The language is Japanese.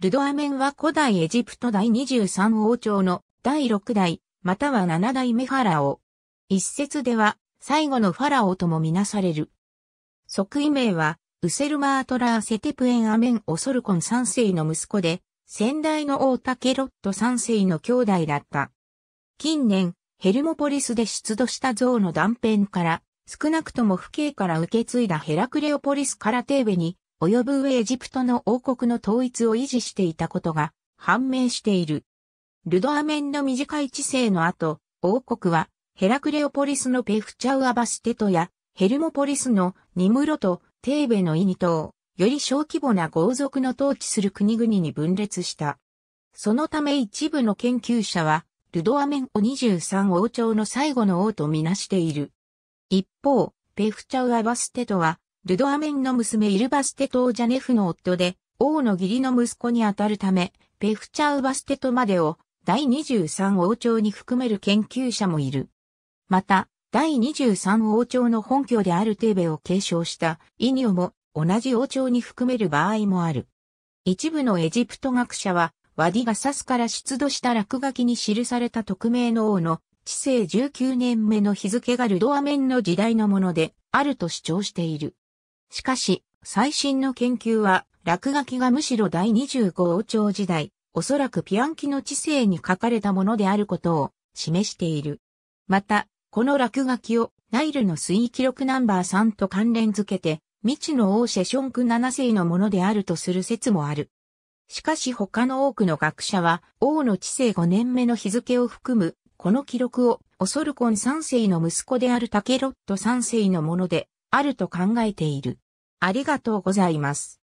ルドアメンは古代エジプト第23王朝の第6代、または7代目ファラオ。一説では、最後のファラオともみなされる。即位名は、ウセルマートラーセテプエンアメンオソルコン3世の息子で、先代の王タケロット3世の兄弟だった。近年、ヘルモポリスで出土した像の断片から、少なくとも父兄から受け継いだヘラクレオポリスカラテーベに及ぶ上エジプトの王国の統一を維持していたことが判明している。ルドアメンの短い治世の後、王国はヘラクレオポリスのペフチャウアバステトやヘルモポリスのニムロとテーベのイニトをより小規模な豪族の統治する国々に分裂した。そのため一部の研究者は、ルドアメンを23王朝の最後の王とみなしている。一方、ペフチャウアバステトは、ルドアメンの娘イルバステト島ジャネフの夫で、王の義理の息子にあたるため、ペフチャウバステトまでを第23王朝に含める研究者もいる。また、第23王朝の本拠であるテーベを継承したイニオも同じ王朝に含める場合もある。一部のエジプト学者は、ワディガサスから出土した落書きに記された匿名の王の治世19年目の日付がルドアメンの時代のものであると主張している。しかし、最新の研究は、落書きがむしろ第25王朝時代、おそらくピアンキの知性に書かれたものであることを示している。また、この落書きをナイルの水記録ナンバー3と関連づけて、未知の王シェションク7世のものであるとする説もある。しかし他の多くの学者は、王の知性5年目の日付を含む、この記録を、オソルコン3世の息子であるタケロット3世のもので、あると考えている。ありがとうございます。